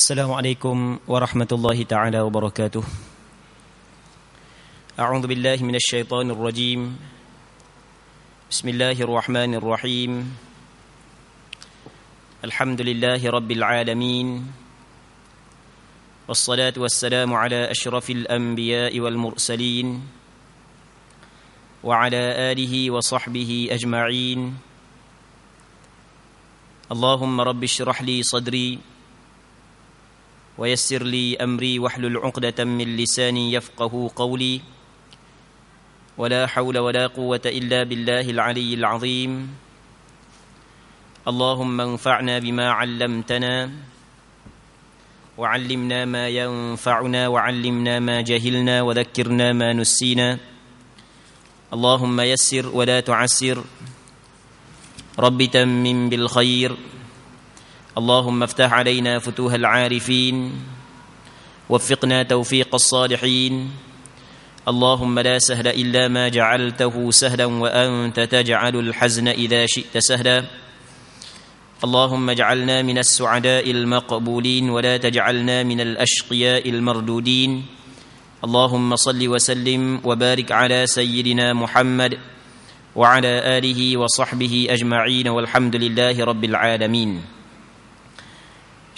السلام عليكم ورحمة الله تعالى وبركاته أعوذ بالله من الشيطان الرجيم بسم الله الرحمن الرحيم الحمد لله رب العالمين والصلاة والسلام على أشرف الأنبياء والمرسلين وعلى آله وصحبه أجمعين اللهم رب اشرح لي صدري ويسر لي امري واحلل عقده من لساني يفقه قولي ولا حول ولا قوه الا بالله العلي العظيم اللهم انفعنا بما علمتنا وعلمنا ما ينفعنا وعلمنا ما جهلنا وذكرنا ما نسينا اللهم يسر ولا تعسر رب تمم بالخير اللهم افتح علينا فتوح العارفين وفقنا توفيق الصالحين اللهم لا سهل الا ما جعلته سهلا وانت تجعل الحزن اذا شئت سهلا اللهم اجعلنا من السعداء المقبولين ولا تجعلنا من الاشقياء المردودين اللهم صل وسلم وبارك على سيدنا محمد وعلى اله وصحبه اجمعين والحمد لله رب العالمين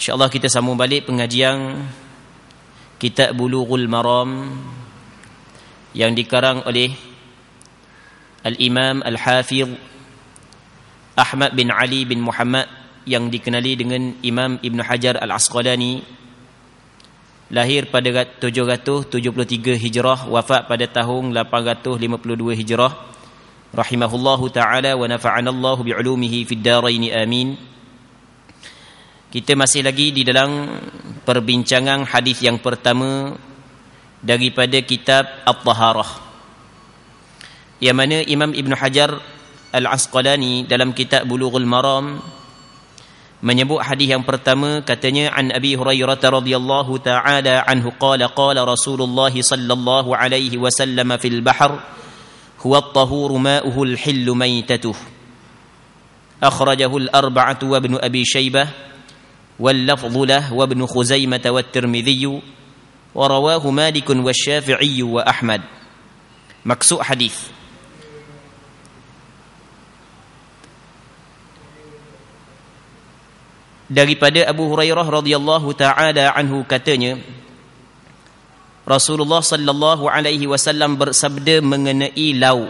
InsyaAllah kita sambung balik pengajian Kitab Bulughul Maram Yang dikarang oleh Al-Imam Al-Hafir Ahmad bin Ali bin Muhammad Yang dikenali dengan Imam Ibn Hajar Al-Asqalani Lahir pada 773 Hijrah Wafat pada tahun 852 Hijrah Rahimahullahu ta'ala wa nafa'anallahu bi'ulumihi fid daraini amin kita masih lagi di dalam perbincangan hadis yang pertama daripada kitab At-Taharah. Yang mana Imam Ibn Hajar Al-Asqalani dalam kitab Bulughul Maram menyebut hadis yang pertama katanya an Abi Hurairah radhiyallahu taala anhu qala qala Rasulullah sallallahu alaihi wasallam fil bahr huwa at-tahur ma'uhu al-hill maytatuh akhrajahu al-arba'atu wa ibn Abi Shaybah واللفظ له وابن خزيمة والترمذي ورواه مالك والشافعي وأحمد مكسو حديث daripada Abu Hurairah radhiyallahu taala anhu katanya Rasulullah sallallahu alaihi wasallam bersabda mengenai lauk.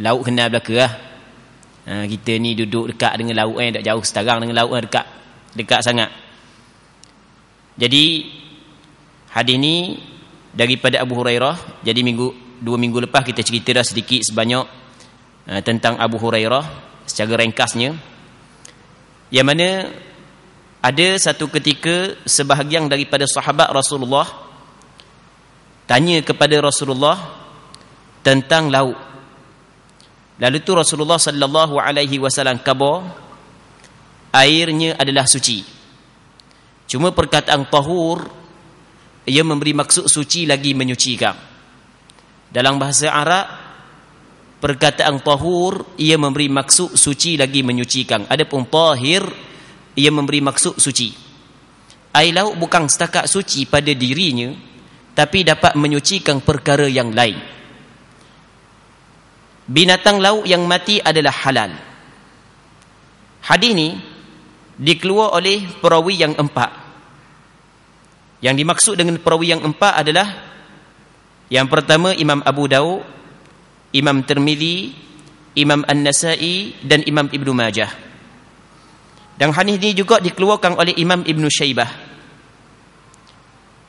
Lauk kena belakalah. Ha, kita ni duduk dekat dengan lauk eh tak jauh sekarang dengan lauk eh, dekat dekat sangat jadi hadis ni daripada Abu Hurairah jadi minggu dua minggu lepas kita cerita dah sedikit sebanyak uh, tentang Abu Hurairah secara ringkasnya yang mana ada satu ketika sebahagian daripada sahabat Rasulullah tanya kepada Rasulullah tentang lauk lalu tu Rasulullah sallallahu alaihi wasallam kabar airnya adalah suci cuma perkataan tahur ia memberi maksud suci lagi menyucikan dalam bahasa Arab perkataan tahur ia memberi maksud suci lagi menyucikan adapun tahir ia memberi maksud suci air laut bukan setakat suci pada dirinya tapi dapat menyucikan perkara yang lain binatang laut yang mati adalah halal hadis ini dikeluar oleh perawi yang empat. Yang dimaksud dengan perawi yang empat adalah yang pertama Imam Abu Dawud, Imam Termili, Imam An-Nasai dan Imam Ibn Majah. Dan hadis ini juga dikeluarkan oleh Imam Ibn Shaybah.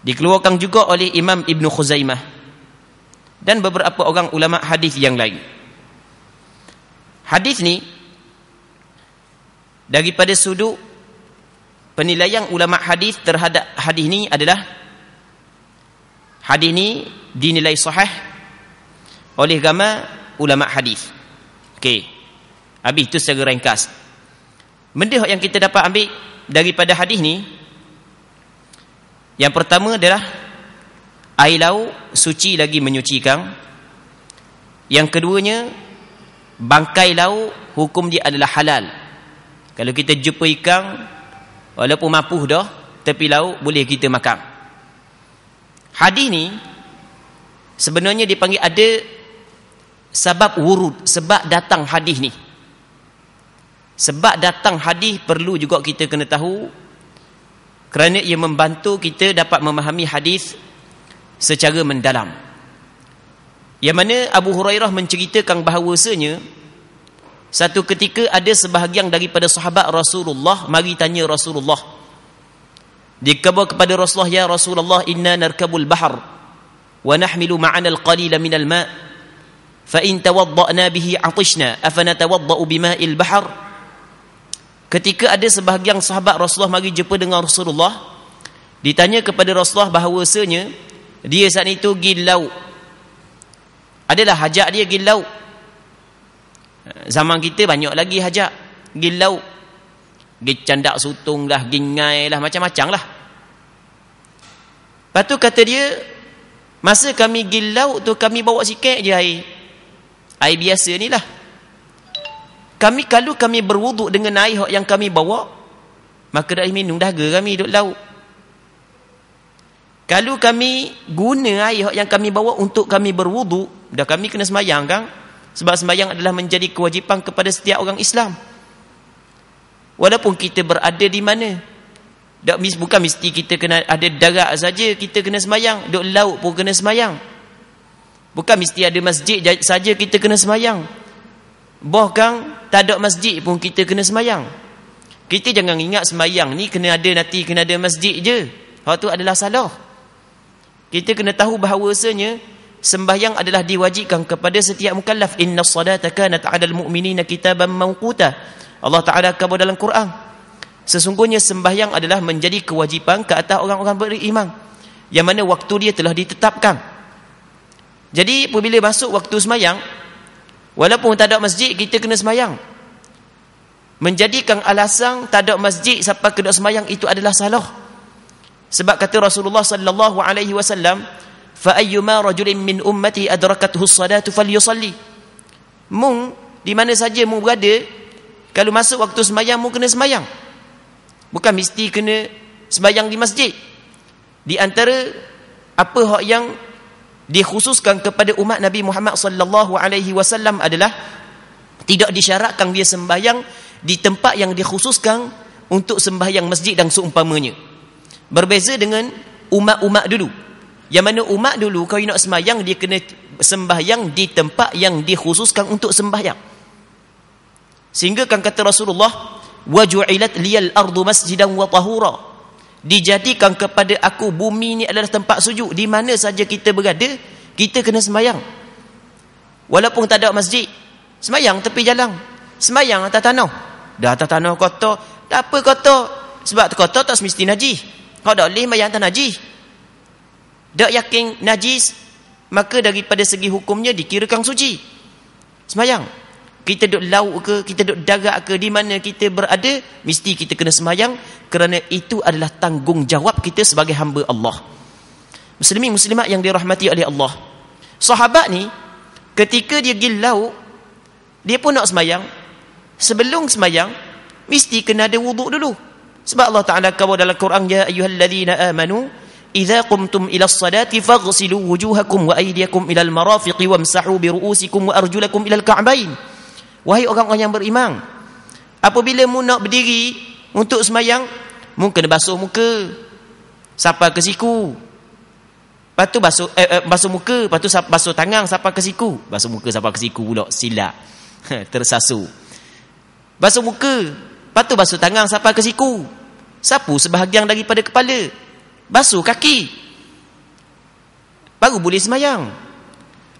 Dikeluarkan juga oleh Imam Ibn Khuzaimah. Dan beberapa orang ulama hadis yang lain. Hadis ni daripada sudut penilaian ulama hadis terhadap hadis ini adalah hadis ini dinilai sahih oleh gama ulama hadis. Okey. Habis itu secara ringkas. Benda yang kita dapat ambil daripada hadis ni yang pertama adalah air laut suci lagi menyucikan. Yang keduanya bangkai laut hukum dia adalah halal kalau kita jumpa ikan walaupun mapuh dah tepi laut boleh kita makan. Hadis ni sebenarnya dipanggil ada sebab wurud, sebab datang hadis ni. Sebab datang hadis perlu juga kita kena tahu kerana ia membantu kita dapat memahami hadis secara mendalam. Yang mana Abu Hurairah menceritakan bahawasanya satu ketika ada sebahagian daripada sahabat Rasulullah mari tanya Rasulullah. Dikabar kepada Rasulullah ya Rasulullah inna narkabul bahr wa nahmilu ma'ana al-qalila min al-ma fa in tawaddana bihi atishna afana tawaddau bima'il bahr Ketika ada sebahagian sahabat Rasulullah mari jumpa dengan Rasulullah ditanya kepada Rasulullah bahawasanya dia saat itu gilau adalah hajat dia gilau Zaman kita banyak lagi hajak. Gilau. Gicandak sutung lah, gingai lah, macam-macam lah. Lepas tu kata dia, masa kami gilau tu kami bawa sikit je air. Air biasa ni lah. Kami kalau kami berwuduk dengan air yang kami bawa, maka dah minum dahaga kami duduk laut. Kalau kami guna air yang kami bawa untuk kami berwuduk, dah kami kena semayang kan? Sebab sembahyang adalah menjadi kewajipan kepada setiap orang Islam. Walaupun kita berada di mana. tak mis, bukan mesti kita kena ada darat saja kita kena sembahyang. Dok laut pun kena sembahyang. Bukan mesti ada masjid saja kita kena sembahyang. Bahkan tak ada masjid pun kita kena sembahyang. Kita jangan ingat sembahyang ni kena ada nanti kena ada masjid je. Hal tu adalah salah. Kita kena tahu bahawasanya sembahyang adalah diwajibkan kepada setiap mukallaf inna salata kanat ala almu'minina kitaban mawquta Allah Ta'ala kabur dalam Quran sesungguhnya sembahyang adalah menjadi kewajipan ke atas orang-orang beriman yang mana waktu dia telah ditetapkan jadi apabila masuk waktu sembahyang walaupun tak ada masjid kita kena sembahyang menjadikan alasan tak ada masjid sampai kena sembahyang itu adalah salah sebab kata Rasulullah sallallahu alaihi wasallam fa'ayyuma rajulin min ummati adrakathu as-salatu falyusalli mung di mana saja mung berada kalau masuk waktu sembahyang mung kena sembahyang bukan mesti kena sembahyang di masjid di antara apa hak yang dikhususkan kepada umat Nabi Muhammad sallallahu alaihi wasallam adalah tidak disyaratkan dia sembahyang di tempat yang dikhususkan untuk sembahyang masjid dan seumpamanya berbeza dengan umat-umat dulu yang mana umat dulu kalau nak sembahyang dia kena sembahyang di tempat yang dikhususkan untuk sembahyang. Sehingga kan kata Rasulullah, "Wa ju'ilat liyal ardu masjidan wa tahura." Dijadikan kepada aku bumi ini adalah tempat sujud di mana saja kita berada, kita kena sembahyang. Walaupun tak ada masjid, sembahyang tepi jalan. Sembahyang atas tanah. Dah atas tanah kotor, tak apa kotor. Sebab kotor tak semestinya najis. Kau dah boleh sembahyang atas najis tak yakin najis, maka daripada segi hukumnya dikirakan suci. Semayang. Kita duduk lauk ke, kita duduk darat ke, di mana kita berada, mesti kita kena semayang kerana itu adalah tanggungjawab kita sebagai hamba Allah. Muslimin muslimat yang dirahmati oleh Allah. Sahabat ni, ketika dia pergi lauk, dia pun nak semayang. Sebelum semayang, mesti kena ada wuduk dulu. Sebab Allah Ta'ala kawal dalam Quran, Ya ayuhalladzina amanu, ila إذا قمتم إلى الصلاة فاغسلوا وجوهكم وأيديكم إلى المرافق wa arjulakum ila al الكعبين Wahai orang-orang yang beriman Apabila mu nak berdiri Untuk semayang Mu kena basuh muka Sapa ke siku Lepas basuh, eh, eh, basuh muka patu basuh tangan Sapa ke siku Basuh muka sapa ke siku pula Silap Tersasu Basuh muka patu basuh tangan Sapa ke siku Sapu sebahagian daripada kepala basuh kaki baru boleh semayang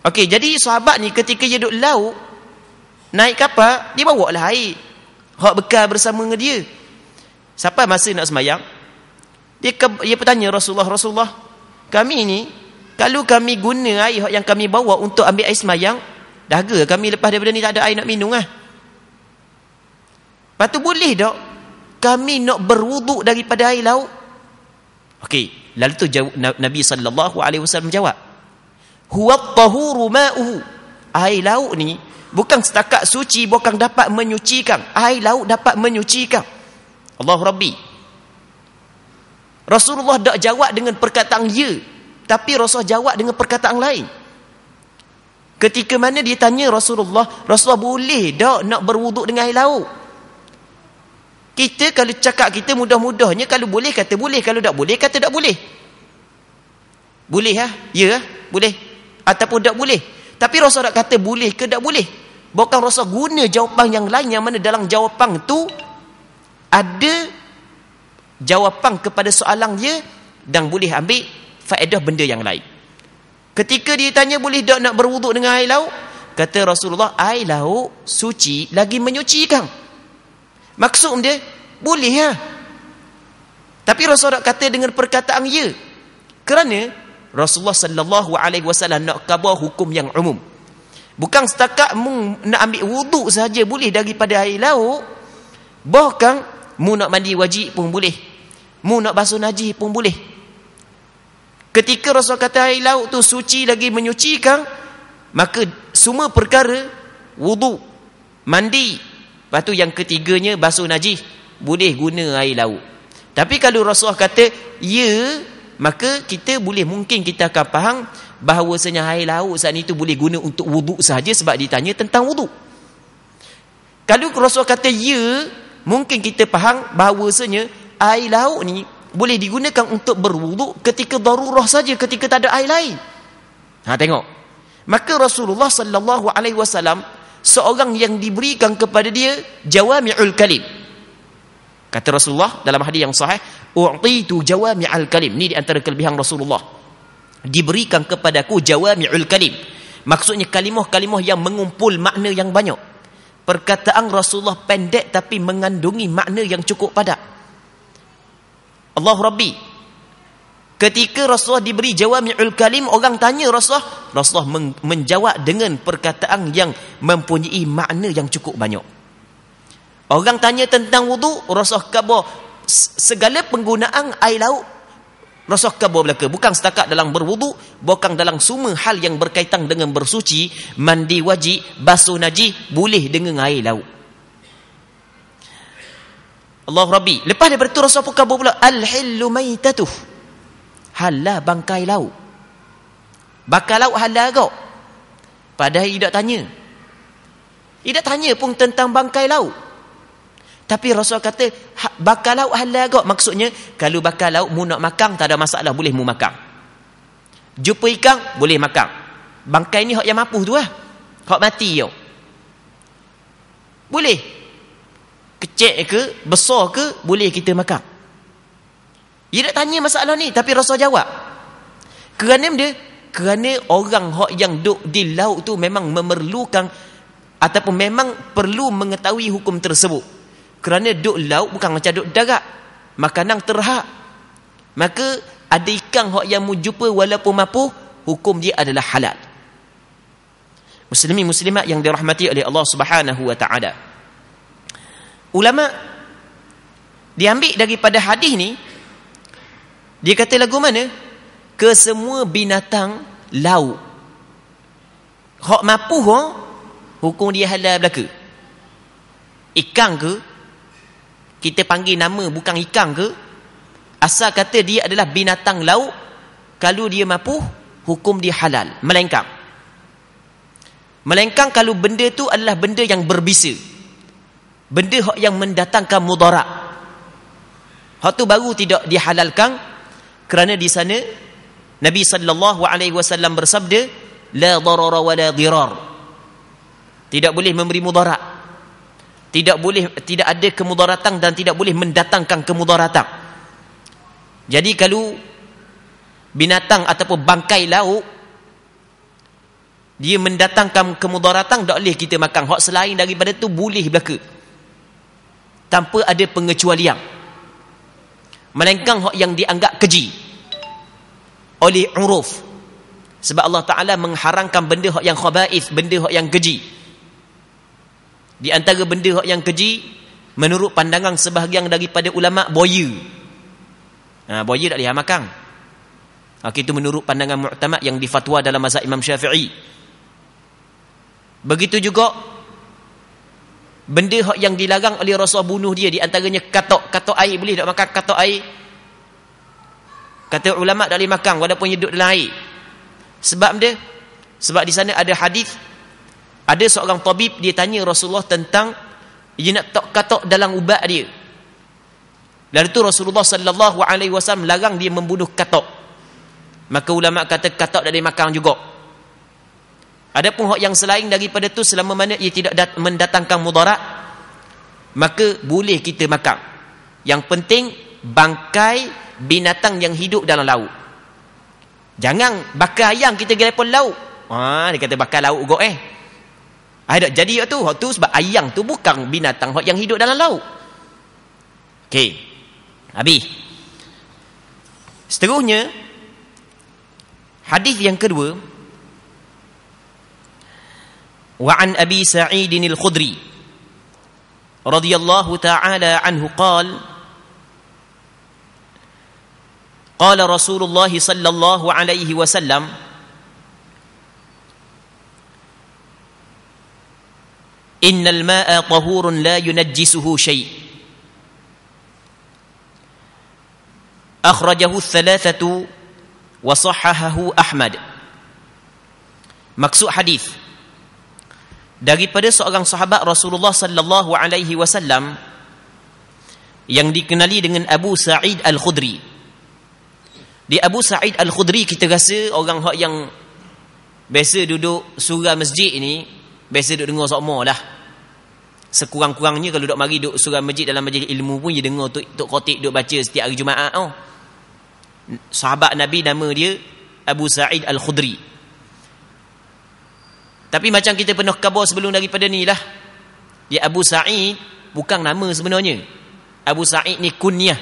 Okey, jadi sahabat ni ketika dia duduk lauk naik kapal dia bawa lah air hak bekal bersama dengan dia siapa masa nak semayang dia, ke, dia bertanya Rasulullah Rasulullah kami ni kalau kami guna air hak yang kami bawa untuk ambil air semayang dahaga kami lepas daripada ni tak ada air nak minum lah lepas tu boleh tak kami nak berwuduk daripada air lauk Okey, lalu tu Nabi sallallahu alaihi wasallam jawab. Huwa tahuru ma'uhu. Air laut ni bukan setakat suci bukan dapat menyucikan. Air laut dapat menyucikan. Allah Rabbi. Rasulullah tak jawab dengan perkataan ya, tapi Rasulullah jawab dengan perkataan lain. Ketika mana dia tanya Rasulullah, Rasulullah boleh tak nak berwuduk dengan air laut? Kita kalau cakap kita mudah-mudahnya kalau boleh kata boleh, kalau tak boleh kata tak boleh. Boleh ah? Ya, ah? boleh. Ataupun tak boleh. Tapi rasa nak kata boleh ke tak boleh? Bukan rasa guna jawapan yang lain yang mana dalam jawapan tu ada jawapan kepada soalan dia dan boleh ambil faedah benda yang lain. Ketika dia tanya boleh tak nak berwuduk dengan air laut? Kata Rasulullah, air laut suci lagi menyucikan. Maksud dia boleh ya. Tapi Rasulullah kata dengan perkataan ya. Kerana Rasulullah sallallahu alaihi wasallam nak khabar hukum yang umum. Bukan setakat mu nak ambil wuduk saja boleh daripada air laut. Bahkan mu nak mandi wajib pun boleh. Mu nak basuh najis pun boleh. Ketika Rasul kata air laut tu suci lagi menyucikan, maka semua perkara wuduk, mandi, Lepas tu yang ketiganya basuh najis boleh guna air laut. Tapi kalau Rasulullah kata ya, maka kita boleh mungkin kita akan faham senyai air laut saat itu boleh guna untuk wuduk sahaja sebab ditanya tentang wuduk. Kalau Rasulullah kata ya, mungkin kita faham bahawasanya air laut ni boleh digunakan untuk berwuduk ketika darurah saja ketika tak ada air lain. Ha tengok. Maka Rasulullah sallallahu alaihi wasallam seorang yang diberikan kepada dia jawami'ul kalim kata Rasulullah dalam hadis yang sahih u'titu jawami'ul kalim ini di antara kelebihan Rasulullah diberikan kepadaku jawami'ul kalim maksudnya kalimah-kalimah yang mengumpul makna yang banyak perkataan Rasulullah pendek tapi mengandungi makna yang cukup padat Allah Rabbi Ketika Rasulullah diberi jawami'ul kalim, orang tanya Rasulullah. Rasulullah menjawab dengan perkataan yang mempunyai makna yang cukup banyak. Orang tanya tentang wudu, Rasulullah kabur. Segala penggunaan air laut, Rasulullah kabur belakang Bukan setakat dalam berwudu, bukan dalam semua hal yang berkaitan dengan bersuci, mandi wajib, basuh najih, boleh dengan air laut. Allah Rabbi. Lepas daripada itu, Rasulullah pun kabur pula. Al-hillu maitatuh halah bangkai laut bakal laut halah kau padahal tidak tanya tidak tanya pun tentang bangkai laut tapi rasul kata ha, bakal laut halah kau maksudnya kalau bakal laut mu nak makan tak ada masalah boleh mu makan jumpa ikan boleh makan bangkai ni hak yang mampu tu lah hak mati kau boleh kecil ke besar ke boleh kita makan dia nak tanya masalah ni tapi Rasul jawab. Kerana dia kerana orang hak yang duduk di laut tu memang memerlukan ataupun memang perlu mengetahui hukum tersebut. Kerana duduk laut bukan macam duduk darat. Makanan terhak. Maka ada ikan hak yang menjumpa walaupun mampu hukum dia adalah halal. Muslimin muslimat yang dirahmati oleh Allah Subhanahu wa taala. Ulama diambil daripada hadis ni dia kata lagu mana? ke semua binatang laut. Hak mampu ha? Hukum dia halal belaka. Ikan ke? Kita panggil nama bukan ikan ke? Asal kata dia adalah binatang laut. Kalau dia mampu, hukum dia halal. Melengkang. Melengkang kalau benda tu adalah benda yang berbisa. Benda yang mendatangkan mudarat. Hak tu baru tidak dihalalkan. halalkan kerana di sana Nabi sallallahu alaihi wasallam bersabda la darara wa la dirar. Tidak boleh memberi mudarat. Tidak boleh tidak ada kemudaratan dan tidak boleh mendatangkan kemudaratan. Jadi kalau binatang ataupun bangkai laut dia mendatangkan kemudaratan tak boleh kita makan. Hak selain daripada tu boleh belaka. Tanpa ada pengecualian. Melainkan hak yang dianggap keji oleh uruf sebab Allah Ta'ala mengharangkan benda yang khabaif, benda yang keji. Di antara benda yang keji, menurut pandangan sebahagian daripada ulama' boya. Ha, boya tak boleh makan. Okay, ha, itu menurut pandangan mu'tamad yang difatwa dalam mazhab Imam Syafi'i. Begitu juga, benda yang dilarang oleh Rasul bunuh dia, di antaranya katok. Katok air boleh tak makan? Katok air kata ulama tak boleh makan walaupun hidup dalam air sebab dia sebab di sana ada hadis ada seorang tabib dia tanya Rasulullah tentang dia nak tok katok dalam ubat dia lalu tu Rasulullah sallallahu alaihi wasallam larang dia membunuh katok maka ulama kata katok tak boleh juga ada pun hak yang selain daripada tu selama mana ia tidak mendatangkan mudarat maka boleh kita makan yang penting bangkai binatang yang hidup dalam laut. Jangan bakar ayam kita gelap laut. Ah dia kata bakar laut gok eh. Ah dak jadi tu. Hak tu sebab ayam tu bukan binatang yang hidup dalam laut. Okey. Habis. Seterusnya hadis yang kedua Wa an Abi Sa'id al-Khudri radhiyallahu ta'ala anhu qala قال Rasulullah Sallallahu Alaihi Wasallam, "Innal Maa ان la طهور Shay." ينجسه شيء اخرجه الثلاثه وصححه maksud hadis daripada seorang sahabat Rasulullah sallallahu alaihi wasallam yang dikenali dengan Abu Sa'id Al-Khudri di Abu Sa'id Al-Khudri kita rasa orang hak yang biasa duduk surah masjid ini biasa duduk dengar sokmo lah. Sekurang-kurangnya kalau duduk mari duduk surah masjid dalam majlis ilmu pun dia dengar tok tok khatib duduk baca setiap hari Jumaat oh. Sahabat Nabi nama dia Abu Sa'id Al-Khudri. Tapi macam kita pernah khabar sebelum daripada ni lah. Dia Abu Sa'id bukan nama sebenarnya. Abu Sa'id ni kunyah.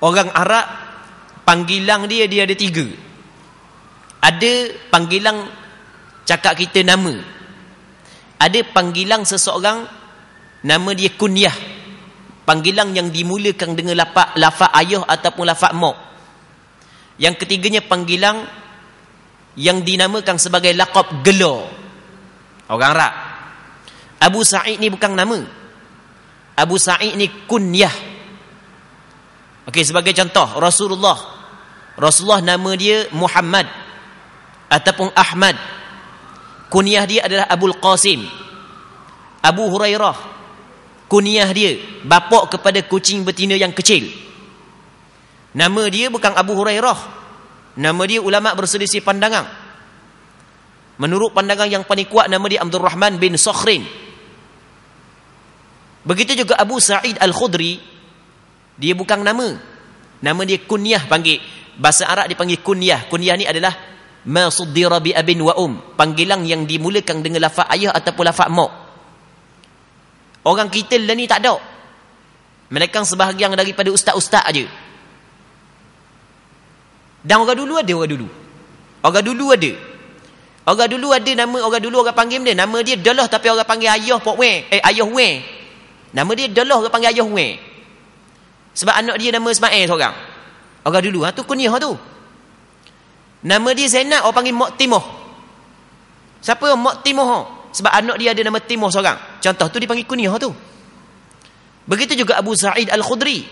Orang Arab panggilan dia dia ada tiga ada panggilan cakap kita nama ada panggilan seseorang nama dia kunyah panggilan yang dimulakan dengan lafaz lafaz ayah ataupun lafaz mak yang ketiganya panggilan yang dinamakan sebagai laqab gelo. orang Arab Abu Sa'id ni bukan nama Abu Sa'id ni kunyah Okey sebagai contoh Rasulullah Rasulullah nama dia Muhammad ataupun Ahmad. Kunyah dia adalah Abdul Qasim. Abu Hurairah. Kunyah dia bapa kepada kucing betina yang kecil. Nama dia bukan Abu Hurairah. Nama dia ulama berselisih pandangan. Menurut pandangan yang paling kuat nama dia Abdul Rahman bin Sokhrin. Begitu juga Abu Sa'id Al-Khudri. Dia bukan nama. Nama dia kunyah panggil. Bahasa Arab dipanggil kunyah. Kunyah ni adalah masuddira bi abin wa um. Panggilan yang dimulakan dengan lafaz ayah ataupun lafaz mak. Orang kita lah ni tak ada. Mereka sebahagian daripada ustaz-ustaz aja. Dan orang dulu ada orang dulu. Orang dulu ada. Orang dulu ada nama orang dulu orang panggil dia. Nama dia Dalah tapi orang panggil Ayah Pok Weng. Eh Ayah Weng. Nama dia Dalah orang panggil Ayah Weng. Sebab anak dia nama Ismail seorang. Orang dulu, ha, tu kunyah tu. Nama dia Zainab, orang panggil Mok Timoh. Siapa Mok Timoh? Sebab anak dia ada nama Timoh seorang. Contoh tu dipanggil kunyah tu. Begitu juga Abu Sa'id Al-Khudri.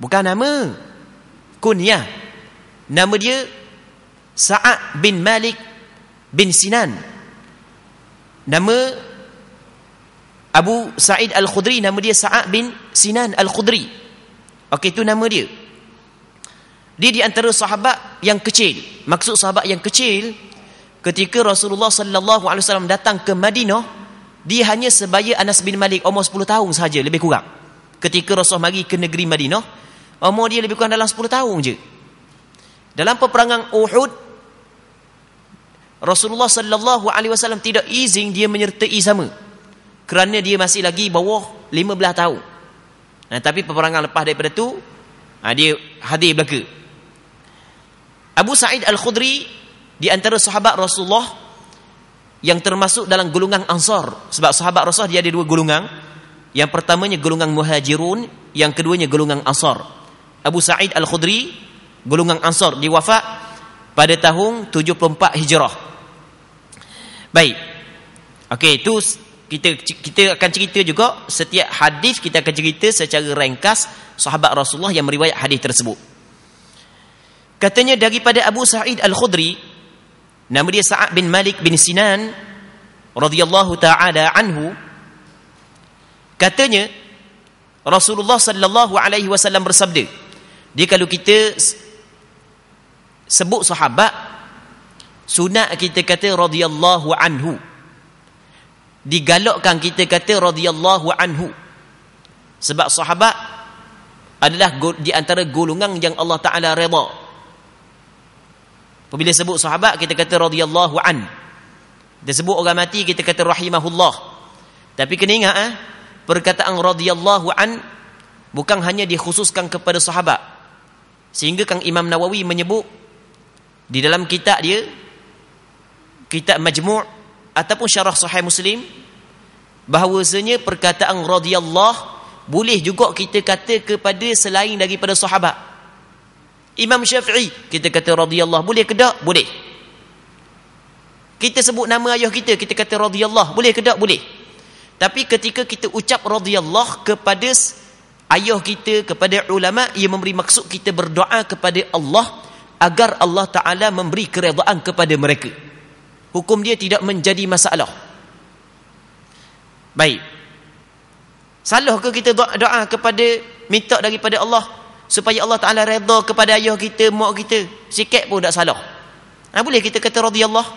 Bukan nama. Kunyah. Nama dia Sa'ad bin Malik bin Sinan. Nama Abu Sa'id Al-Khudri, nama dia Sa'ad bin Sinan Al-Khudri. Okey, tu nama dia. Dia di antara sahabat yang kecil. Maksud sahabat yang kecil ketika Rasulullah sallallahu alaihi wasallam datang ke Madinah, dia hanya sebaya Anas bin Malik umur 10 tahun sahaja lebih kurang. Ketika Rasul mari ke negeri Madinah, umur dia lebih kurang dalam 10 tahun je. Dalam peperangan Uhud Rasulullah sallallahu alaihi wasallam tidak izin dia menyertai sama. Kerana dia masih lagi bawah 15 tahun. Nah, tapi peperangan lepas daripada itu, ah, dia hadir belaka. Abu Sa'id Al-Khudri di antara sahabat Rasulullah yang termasuk dalam golongan Ansar. Sebab sahabat Rasulullah dia ada dua golongan. Yang pertamanya golongan Muhajirun, yang keduanya golongan Ansar. Abu Sa'id Al-Khudri golongan Ansar diwafat pada tahun 74 Hijrah. Baik. Okey, itu kita kita akan cerita juga setiap hadis kita akan cerita secara ringkas sahabat Rasulullah yang meriwayat hadis tersebut. Katanya daripada Abu Sa'id Al-Khudri Nama dia Sa'ad bin Malik bin Sinan radhiyallahu ta'ala anhu Katanya Rasulullah sallallahu alaihi wasallam bersabda Dia kalau kita sebut sahabat sunat kita kata radhiyallahu anhu digalakkan kita kata radhiyallahu anhu sebab sahabat adalah di antara golongan yang Allah Taala redha bila sebut sahabat kita kata radhiyallahu an. Kita sebut orang mati kita kata rahimahullah. Tapi kena ingat eh, perkataan radhiyallahu an bukan hanya dikhususkan kepada sahabat. Sehingga Kang Imam Nawawi menyebut di dalam kitab dia kitab Majmu' ataupun Syarah Sahih Muslim bahawasanya perkataan radhiyallahu boleh juga kita kata kepada selain daripada sahabat. Imam Syafi'i kita kata radhiyallahu boleh ke tak? Boleh. Kita sebut nama ayah kita kita kata radhiyallahu boleh ke tak? Boleh. Tapi ketika kita ucap radhiyallahu kepada ayah kita kepada ulama ia memberi maksud kita berdoa kepada Allah agar Allah taala memberi keredaan kepada mereka. Hukum dia tidak menjadi masalah. Baik. Salah ke kita doa, doa kepada minta daripada Allah supaya Allah Taala redha kepada ayah kita, mak kita. Sikit pun tak salah. Ha, boleh kita kata radhiyallahu?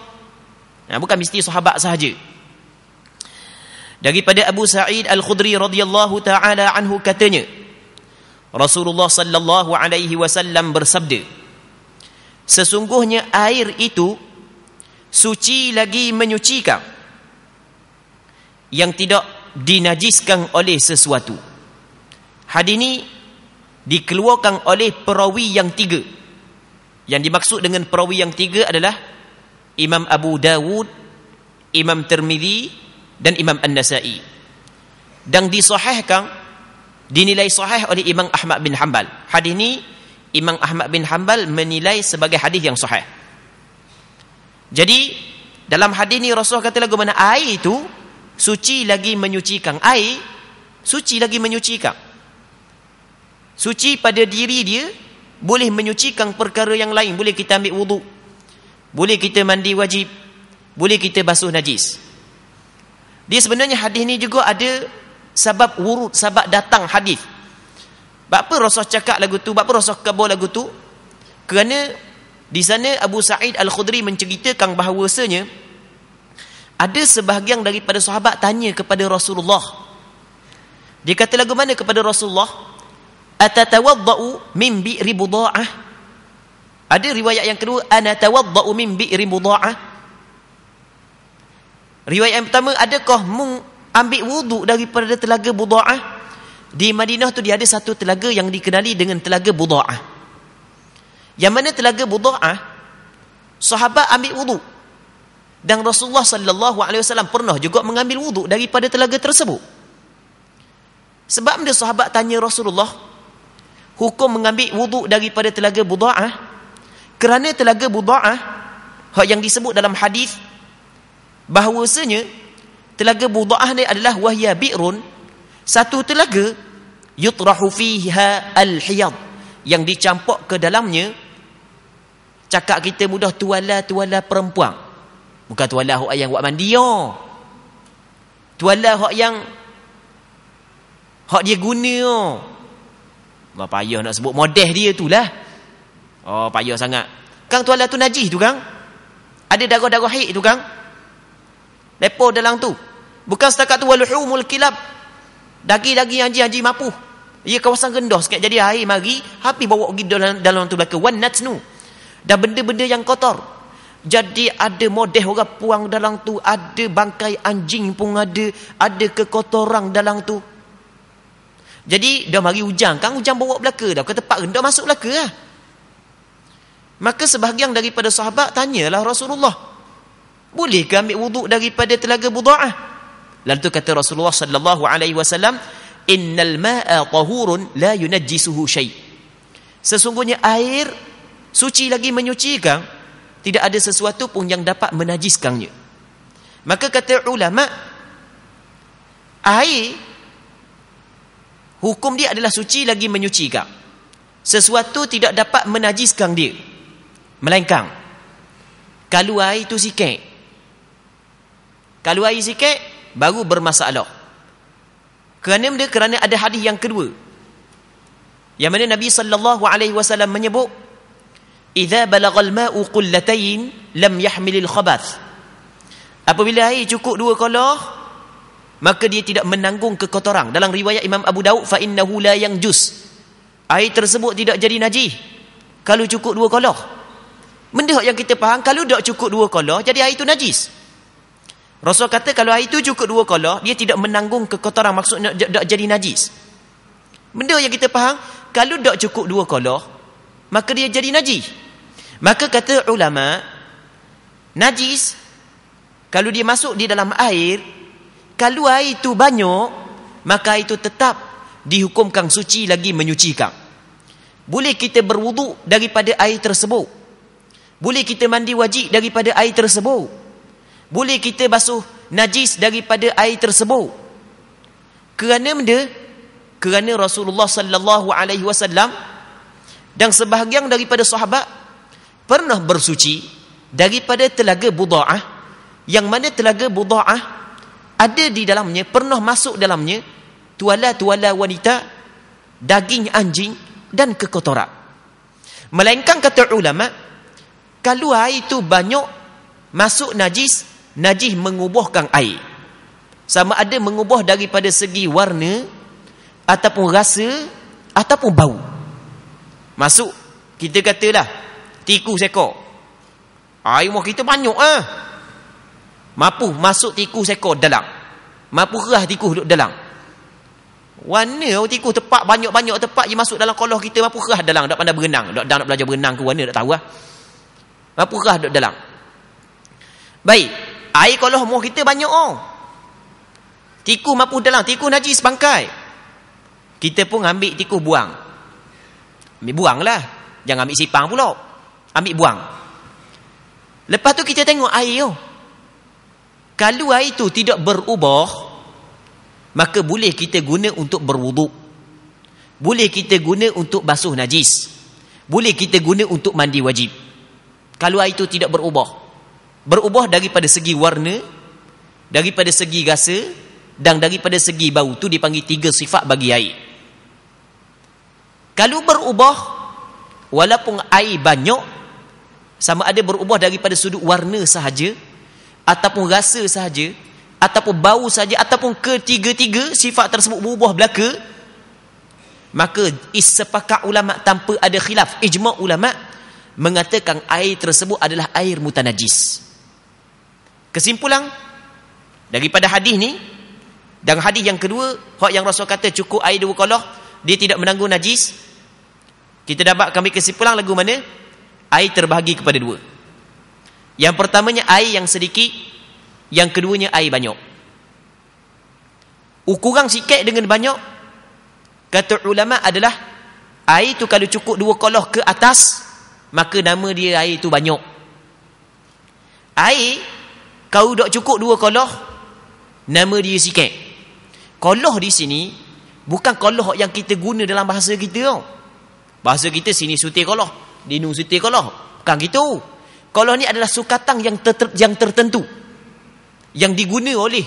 Ha, bukan mesti sahabat sahaja. Daripada Abu Sa'id Al-Khudri radhiyallahu taala anhu katanya, Rasulullah sallallahu alaihi wasallam bersabda, Sesungguhnya air itu suci lagi menyucikan yang tidak dinajiskan oleh sesuatu. Hadini ini dikeluarkan oleh perawi yang tiga. Yang dimaksud dengan perawi yang tiga adalah Imam Abu Dawud, Imam Tirmizi dan Imam An-Nasa'i. Dan disahihkan dinilai sahih oleh Imam Ahmad bin Hanbal. Hadis ini Imam Ahmad bin Hanbal menilai sebagai hadis yang sahih. Jadi dalam hadis ini Rasulullah kata lagu mana air itu suci lagi menyucikan air suci lagi menyucikan Suci pada diri dia Boleh menyucikan perkara yang lain Boleh kita ambil wudhu, Boleh kita mandi wajib Boleh kita basuh najis Dia sebenarnya hadis ni juga ada Sebab wurud, sebab datang hadis Sebab apa Rasul cakap lagu tu Sebab apa Rasul kabur lagu tu Kerana di sana Abu Sa'id Al-Khudri menceritakan bahawasanya ada sebahagian daripada sahabat tanya kepada Rasulullah. Dia kata lagu mana kepada Rasulullah? atatawadda'u min bi'ri buda'ah ada riwayat yang kedua ana tawadda'u min bi'ri buda'ah riwayat yang pertama adakah mung ambil wuduk daripada telaga buda'ah di Madinah tu dia ada satu telaga yang dikenali dengan telaga buda'ah yang mana telaga buda'ah sahabat ambil wuduk dan Rasulullah sallallahu alaihi wasallam pernah juga mengambil wuduk daripada telaga tersebut sebab bila sahabat tanya Rasulullah hukum mengambil wuduk daripada telaga buda'ah kerana telaga buda'ah yang disebut dalam hadis bahawasanya telaga buda'ah ni adalah wahya bi'run satu telaga yutrahu fiha al-hiyad yang dicampak ke dalamnya cakap kita mudah tuala-tuala perempuan bukan tuala hok yang buat mandi ya. tuala hok yang hok dia guna Allah payah nak sebut modeh dia tu lah. Oh payah sangat. Kang tuala tu najih tu kang. Ada darah-darah haid tu kang. Lepo dalam tu. Bukan setakat tu waluhumul kilab. Dagi daging anjing-anjing mapuh. Ia kawasan rendah sikit. Jadi air mari. Hapi bawa pergi dalam, dalam tu belakang. nuts nu. Dan benda-benda yang kotor. Jadi ada modeh orang puang dalam tu. Ada bangkai anjing pun ada. Ada kekotoran dalam tu. Jadi dah mari hujan, kan hujan bawa belaka dah kata pak rendah masuk belaka lah. Maka sebahagian daripada sahabat tanyalah Rasulullah. Boleh ke ambil wuduk daripada telaga Budaah? Lalu tu kata Rasulullah sallallahu alaihi wasallam, "Innal ma'a tahurun la yunajjisuhu syai." Sesungguhnya air suci lagi menyucikan, tidak ada sesuatu pun yang dapat menajiskannya. Maka kata ulama, air Hukum dia adalah suci lagi menyucikan Sesuatu tidak dapat menajiskan dia Melengkang Kalau air itu sikit Kalau air sikit Baru bermasalah Kerana dia kerana ada hadis yang kedua Yang mana Nabi SAW menyebut Iza balagal ma'u qullatain Lam yahmilil khabath Apabila air cukup dua kolah maka dia tidak menanggung kekotoran dalam riwayat Imam Abu Daud fa innahu la yanjus air tersebut tidak jadi najis kalau cukup dua kolah mendek yang kita faham kalau tak cukup dua kolah jadi air itu najis Rasul kata kalau air itu cukup dua kolah dia tidak menanggung kekotoran maksudnya tak jadi najis benda yang kita faham kalau tak cukup dua kolah maka dia jadi najis maka kata ulama najis kalau dia masuk di dalam air kalau air itu banyak, maka itu tetap dihukumkan suci lagi menyucikan. Boleh kita berwuduk daripada air tersebut. Boleh kita mandi wajib daripada air tersebut. Boleh kita basuh najis daripada air tersebut. Kerana benda? Kerana Rasulullah sallallahu alaihi wasallam dan sebahagian daripada sahabat pernah bersuci daripada telaga Buda'ah yang mana telaga Buda'ah ada di dalamnya pernah masuk dalamnya tuala-tuala wanita daging anjing dan kekotoran melainkan kata ulama kalau air itu banyak masuk najis najis mengubahkan air sama ada mengubah daripada segi warna ataupun rasa ataupun bau masuk kita katalah tikus ekor air muka kita banyak ah eh? Mampu masuk tikus seko dalang. Mapuh rah tikus duduk dalang. Warna tikus tepat banyak-banyak tepat dia masuk dalam koloh kita mapuh rah dalang tak pandai berenang. Tak dan nak belajar berenang ke warna tak tahu ah. Mapuh rah duduk dalang. Baik, air koloh muh kita banyak oh. Tikus mampu dalam, tikus najis bangkai. Kita pun ambil tikus buang. Ambil buanglah. Jangan ambil sipang pula. Ambil buang. Lepas tu kita tengok air oh. Kalau air itu tidak berubah, maka boleh kita guna untuk berwuduk. Boleh kita guna untuk basuh najis. Boleh kita guna untuk mandi wajib. Kalau air itu tidak berubah. Berubah daripada segi warna, daripada segi rasa, dan daripada segi bau. tu dipanggil tiga sifat bagi air. Kalau berubah, walaupun air banyak, sama ada berubah daripada sudut warna sahaja, ataupun rasa sahaja ataupun bau saja, ataupun ketiga-tiga sifat tersebut berubah belaka maka isepakat ulama tanpa ada khilaf ijma ulama mengatakan air tersebut adalah air mutanajis kesimpulan daripada hadis ni dan hadis yang kedua hak yang rasul kata cukup air dua kolah dia tidak menanggung najis kita dapat kami kesimpulan lagu mana air terbahagi kepada dua yang pertamanya air yang sedikit Yang keduanya air banyak Ukuran sikit dengan banyak Kata ulama adalah Air itu kalau cukup dua koloh ke atas Maka nama dia air itu banyak Air Kau tak cukup dua koloh Nama dia sikit Koloh di sini Bukan koloh yang kita guna dalam bahasa kita Bahasa kita sini suti koloh di Dinu suti koloh Bukan gitu. Kalau ni adalah sukatang yang, ter yang tertentu Yang diguna oleh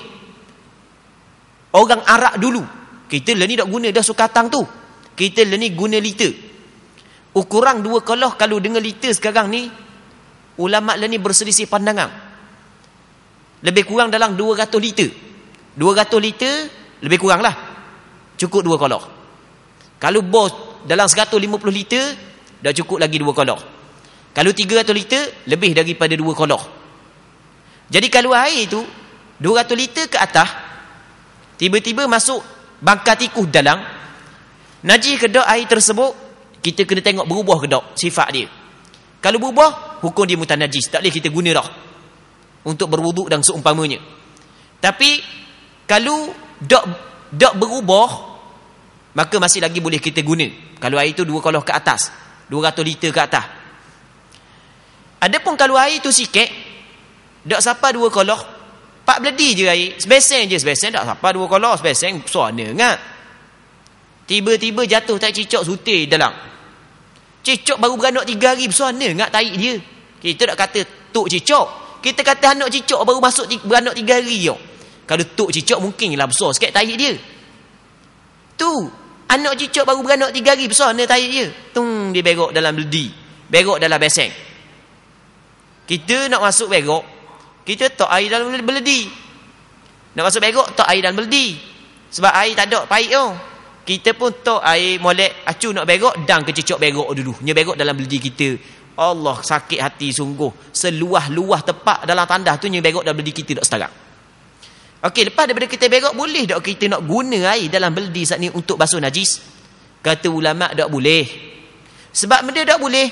Orang Arab dulu Kita lah ni tak guna dah sukatang tu Kita lah ni guna liter Ukuran dua kolah kalau dengar liter sekarang ni Ulama' lah ni berselisih pandangan Lebih kurang dalam 200 liter 200 liter lebih kurang lah Cukup dua kolah Kalau bos dalam 150 liter Dah cukup lagi dua kolah kalau 300 liter, lebih daripada 2 kolor. Jadi kalau air itu, 200 liter ke atas, tiba-tiba masuk bangka tikus dalam, najis kedok air tersebut, kita kena tengok berubah kedok sifat dia. Kalau berubah, hukum dia mutan najis. Tak boleh kita guna dah. Untuk berwuduk dan seumpamanya. Tapi, kalau dok dok berubah, maka masih lagi boleh kita guna. Kalau air itu 2 kolor ke atas, 200 liter ke atas. Adapun kalau air tu sikit Tak siapa dua kolor Pak beledi je air Sebeseng je sebeseng Tak siapa dua kolor Sebeseng suana ingat Tiba-tiba jatuh tak cicok suti dalam Cicok baru beranak tiga hari Suana ingat taik dia Kita tak kata tuk cicok Kita kata anak cicok baru masuk tiga, beranak tiga hari yo. Kalau tuk cicok mungkin lah besar sikit taik dia Tu Anak cicok baru beranak tiga hari Suana taik dia Tung dia berok dalam beledi Berok dalam beseng kita nak masuk berok, kita tak air dalam beledi. Nak masuk berok, tak air dalam beledi. Sebab air tak ada, pahit tu. Kita pun tak air molek, acu nak berok, dan kecicok berok dulu. Nya berok dalam beledi kita. Allah sakit hati sungguh. Seluah-luah tepat dalam tandas tu, nya berok dalam beledi kita tak setarang. Okey, lepas daripada kita berok, boleh tak kita nak guna air dalam beledi saat ni untuk basuh najis? Kata ulama' tak boleh. Sebab benda tak boleh,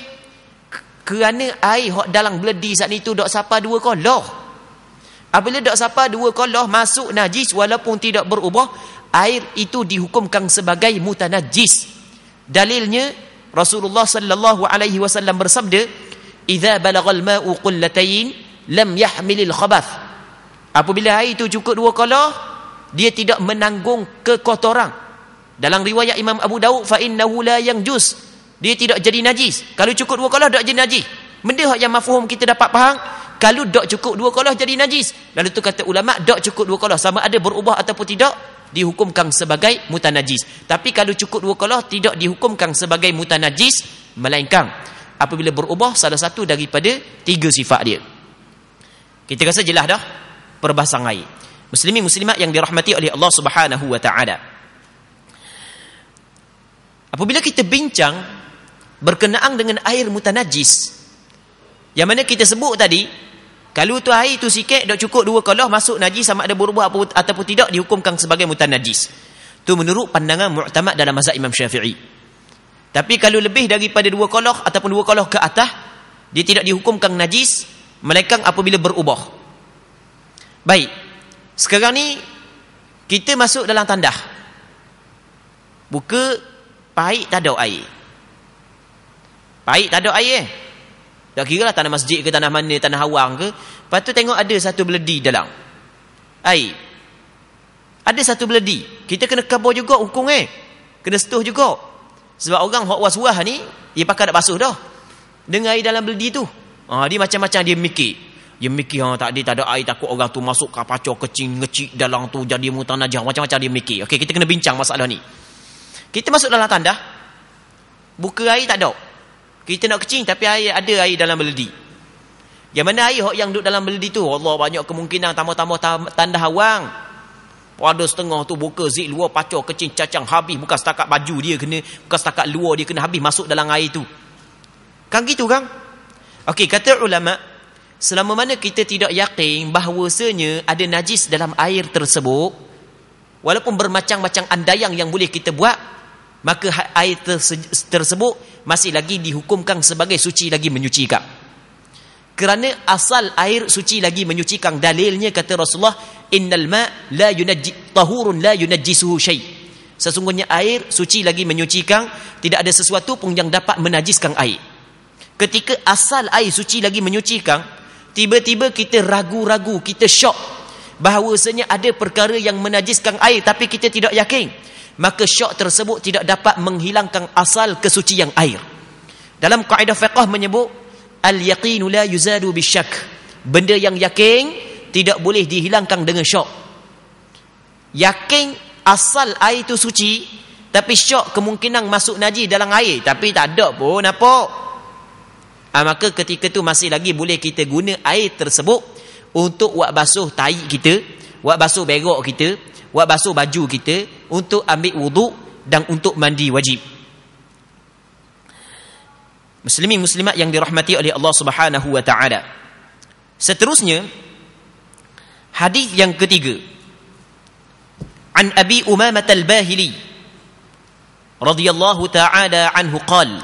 kerana air hok dalam beledi saat itu dok sapa dua koloh apabila dok sapa dua koloh masuk najis walaupun tidak berubah air itu dihukumkan sebagai mutanajis dalilnya Rasulullah sallallahu alaihi wasallam bersabda idza balagal ma'u qullatayn lam yahmilil khabath apabila air itu cukup dua koloh dia tidak menanggung kekotoran dalam riwayat Imam Abu Daud fa innahu la yang juz dia tidak jadi najis. Kalau cukup dua kolah, tak jadi najis. Benda yang mafuhum kita dapat faham, kalau tak cukup dua kolah, jadi najis. Lalu tu kata ulama, tak cukup dua kolah. Sama ada berubah ataupun tidak, dihukumkan sebagai mutan najis. Tapi kalau cukup dua kolah, tidak dihukumkan sebagai mutan najis. melainkan. Apabila berubah, salah satu daripada tiga sifat dia. Kita rasa jelas dah, perbahasan air. Muslimin muslimat yang dirahmati oleh Allah Subhanahu wa taala. Apabila kita bincang berkenaan dengan air mutanajis yang mana kita sebut tadi kalau tu air tu sikit dah cukup dua kalah masuk najis sama ada berubah ataupun tidak dihukumkan sebagai mutanajis tu menurut pandangan mu'tamad dalam mazhab Imam Syafi'i tapi kalau lebih daripada dua kalah ataupun dua kalah ke atas dia tidak dihukumkan najis melainkan apabila berubah baik sekarang ni kita masuk dalam tandah buka pahit tak ada air Air tak ada air. Tak kira lah tanah masjid ke tanah mana, tanah awang ke. Lepas tu tengok ada satu beledi dalam. Air. Ada satu beledi. Kita kena kabur juga hukum eh. Kena setuh juga. Sebab orang hak waswah ni, dia pakai nak basuh dah. Dengan air dalam beledi tu. Ha, dia macam-macam dia mikir. Dia mikir, oh tak ada, tak ada air, takut orang tu masuk kapacau kecil, ngecik dalam tu, jadi mutan najah. Macam-macam dia mikir. Okay, kita kena bincang masalah ni. Kita masuk dalam tandah. Buka air tak ada. Kita nak kecing tapi air ada air dalam beledi. Yang mana air hok yang duduk dalam beledi tu? Allah banyak kemungkinan tambah-tambah tanda hawang. Pada setengah tu buka zik luar pacar kecing cacang habis bukan setakat baju dia kena bukan setakat luar dia kena habis masuk dalam air tu. Kang gitu kang? Okey kata ulama selama mana kita tidak yakin bahawasanya ada najis dalam air tersebut walaupun bermacam-macam andayang yang boleh kita buat maka ha-, air tersebut masih lagi dihukumkan sebagai suci lagi menyucikan. Kerana asal air suci lagi menyucikan dalilnya kata Rasulullah innal ma la yunajji tahurun la yunajjisuhu syai. Sesungguhnya air suci lagi menyucikan tidak ada sesuatu pun yang dapat menajiskan air. Ketika asal air suci lagi menyucikan tiba-tiba kita ragu-ragu kita syok bahawasanya ada perkara yang menajiskan air tapi kita tidak yakin maka syok tersebut tidak dapat menghilangkan asal kesucian air. Dalam kaidah fiqah menyebut al-yaqinu la yuzadu bisyak. Benda yang yakin tidak boleh dihilangkan dengan syok. Yakin asal air itu suci tapi syok kemungkinan masuk najis dalam air tapi tak ada pun apa. Ha, maka ketika tu masih lagi boleh kita guna air tersebut untuk buat basuh tahi kita, buat basuh berok kita, buat basuh baju kita untuk ambil wuduk dan untuk mandi wajib. Muslimin muslimat yang dirahmati oleh Allah Subhanahu wa taala. Seterusnya hadis yang ketiga. An Abi Umamah Al-Bahili radhiyallahu taala anhu qala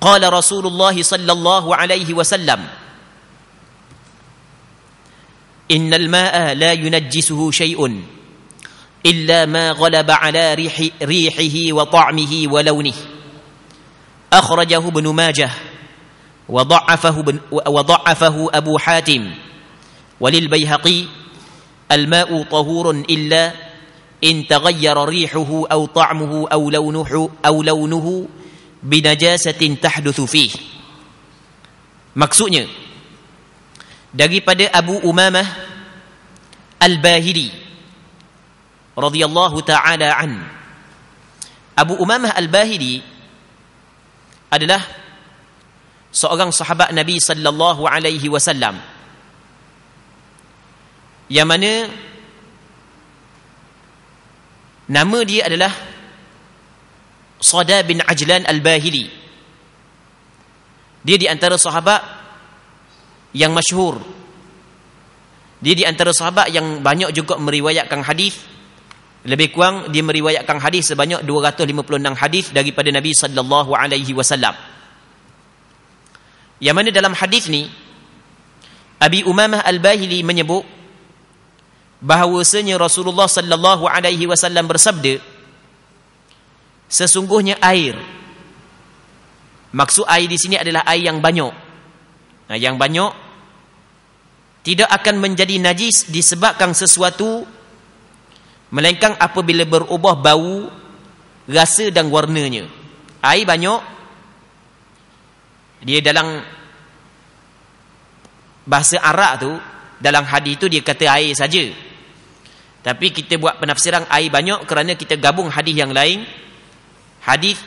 Qala Rasulullah sallallahu alaihi wasallam ان الماء لا ينجسه شيء الا ما غلب على ريح ريحه وطعمه ولونه اخرجه ابن ماجه وضعفه ابن وضعفه ابو حاتم وللبيهقي الماء طهور الا ان تغير ريحه او طعمه او لونه او لونه بنجاسه تحدث فيه maksudnya daripada Abu Umamah Al-Bahili radhiyallahu taala an Abu Umamah Al-Bahili adalah seorang sahabat Nabi sallallahu alaihi wasallam yang mana nama dia adalah Sada bin Ajlan Al-Bahili dia di antara sahabat yang masyhur. Dia di antara sahabat yang banyak juga meriwayatkan hadis. Lebih kurang dia meriwayatkan hadis sebanyak 256 hadis daripada Nabi sallallahu alaihi wasallam. Yang mana dalam hadis ni Abi Umamah Al-Bahili menyebut bahawasanya Rasulullah sallallahu alaihi wasallam bersabda sesungguhnya air maksud air di sini adalah air yang banyak nah, yang banyak tidak akan menjadi najis disebabkan sesuatu melainkan apabila berubah bau rasa dan warnanya air banyak dia dalam bahasa Arab tu dalam hadis tu dia kata air saja tapi kita buat penafsiran air banyak kerana kita gabung hadis yang lain hadis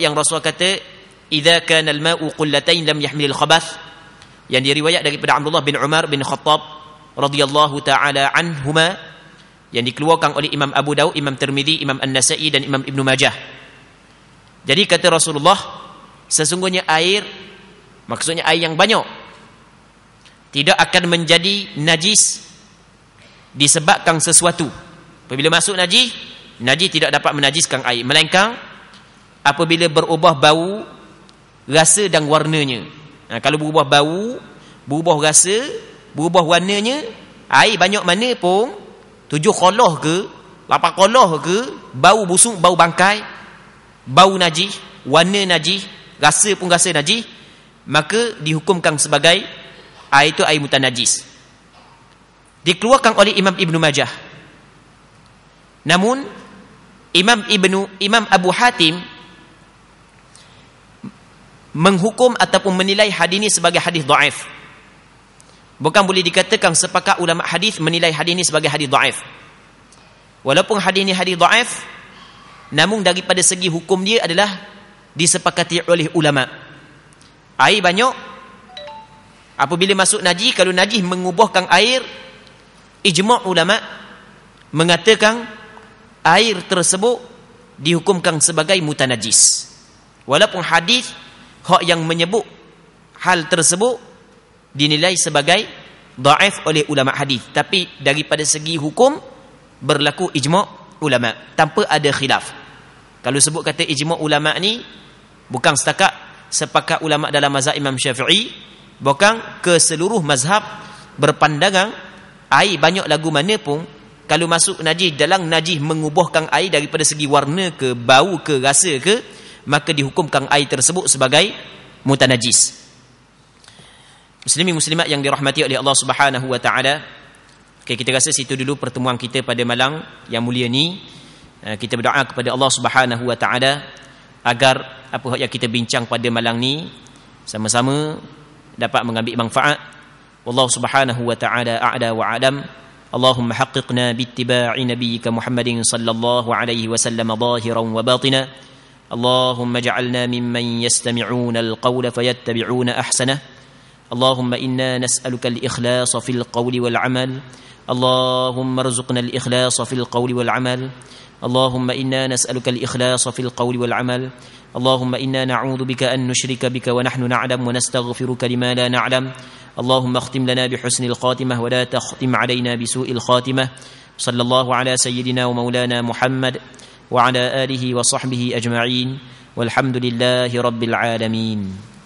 yang Rasul kata idza kana al-ma'u qullatain lam yahmil al-khabath yang diriwayat daripada Abdullah bin Umar bin Khattab radhiyallahu taala anhuma yang dikeluarkan oleh Imam Abu Dawud, Imam Tirmizi, Imam An-Nasa'i dan Imam Ibn Majah. Jadi kata Rasulullah sesungguhnya air maksudnya air yang banyak tidak akan menjadi najis disebabkan sesuatu. Apabila masuk najis, najis tidak dapat menajiskan air melainkan apabila berubah bau rasa dan warnanya ha, kalau berubah bau berubah rasa berubah warnanya air banyak mana pun tujuh koloh ke lapan koloh ke bau busuk bau bangkai bau najis warna najis rasa pun rasa najis maka dihukumkan sebagai air itu air mutan najis dikeluarkan oleh Imam Ibn Majah namun Imam Ibn Imam Abu Hatim menghukum ataupun menilai hadis ini sebagai hadis dhaif. Bukan boleh dikatakan sepakat ulama hadis menilai hadis ini sebagai hadis dhaif. Walaupun hadis ini hadis dhaif, namun daripada segi hukum dia adalah disepakati oleh ulama. Air banyak apabila masuk naji, kalau naji mengubahkan air ijma' ulama mengatakan air tersebut dihukumkan sebagai mutanajis. Walaupun hadis hak yang menyebut hal tersebut dinilai sebagai dhaif oleh ulama hadis tapi daripada segi hukum berlaku ijma' ulama tanpa ada khilaf kalau sebut kata ijma' ulama ni bukan setakat sepakat ulama dalam mazhab Imam Syafi'i bukan ke seluruh mazhab berpandangan air banyak lagu mana pun kalau masuk najis dalam najis mengubahkan air daripada segi warna ke bau ke rasa ke maka dihukumkan air tersebut sebagai mutanajis. Muslimi muslimat yang dirahmati oleh Allah Subhanahu wa taala. Okay, kita rasa situ dulu pertemuan kita pada malam yang mulia ni. Eh, kita berdoa kepada Allah Subhanahu wa taala agar apa yang kita bincang pada malam ni sama-sama dapat mengambil manfaat. Wallahu Subhanahu wa taala a'da wa adam. Allahumma haqqiqna bi ittiba'i nabiyyika Muhammadin sallallahu alaihi wasallam zahiran wa batinan. اللهم اجعلنا ممن يستمعون القول فيتبعون احسنه اللهم انا نسالك الاخلاص في القول والعمل اللهم ارزقنا الاخلاص في القول والعمل اللهم انا نسالك الاخلاص في القول والعمل اللهم انا نعوذ بك ان نشرك بك ونحن نعلم ونستغفرك لما لا نعلم اللهم اختم لنا بحسن الخاتمه ولا تختم علينا بسوء الخاتمه صلى الله على سيدنا ومولانا محمد وعلى اله وصحبه اجمعين والحمد لله رب العالمين